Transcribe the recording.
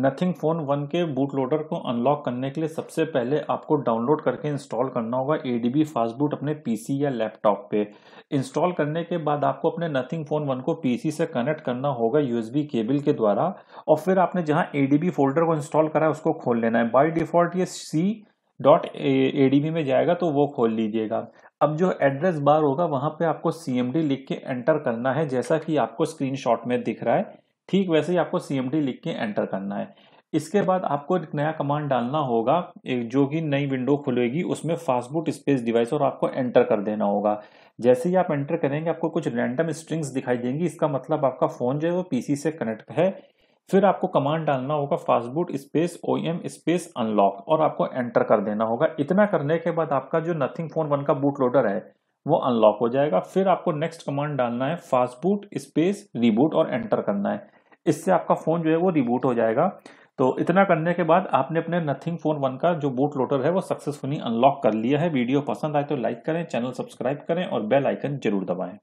nothing phone one के boot loader को unlock करने के लिए सबसे पहले आपको डाउनलोड करके इंस्टॉल करना होगा A D B fast boot अपने पीसी या लैपटॉप पे इंस्टॉल करने के बाद आपको अपने नथिंग फ़ोन वन को पीसी से कनेक्ट करना होगा यूएसबी केबल के द्वारा और फिर आपने जहाँ ए डी बी फोल्डर को इंस्टॉल करा है उसको खोल लेना है बाई डिफ़ॉल्ट ये C dot A D B में जाएगा तो वो खोल लीजिएगा अब जो एड्रेस बार होगा वहाँ पे आपको सी एम डी लिख के एंटर करना है जैसा कि आपको स्क्रीनशॉट में दिख रहा है ठीक वैसे ही आपको सी लिख के एंटर करना है इसके बाद आपको एक नया कमांड डालना होगा जो कि नई विंडो खुलेगी उसमें फास्टबूट स्पेस डिवाइस और आपको एंटर कर देना होगा जैसे ही आप एंटर करेंगे आपको कुछ रैंडम स्ट्रिंग्स दिखाई देंगी इसका मतलब आपका फ़ोन जो है वो पीसी से कनेक्ट है फिर आपको कमांड डालना होगा fastboot space O M space unlock और आपको एंटर कर देना होगा इतना करने के बाद आपका जो नथिंग फोन वन का बूट लोडर है वो अनलॉक हो जाएगा फिर आपको नेक्स्ट कमांड डालना है फास्टबूट स्पेस रीबूट और एंटर करना है इससे आपका फ़ोन जो है वो रिबूट हो जाएगा तो इतना करने के बाद आपने अपने नथिंग फ़ोन वन का जो बूट लोटर है वो सक्सेसफुली अनलॉक कर लिया है वीडियो पसंद आए तो लाइक करें चैनल सब्सक्राइब करें और बेल आइकन जरूर दबाएं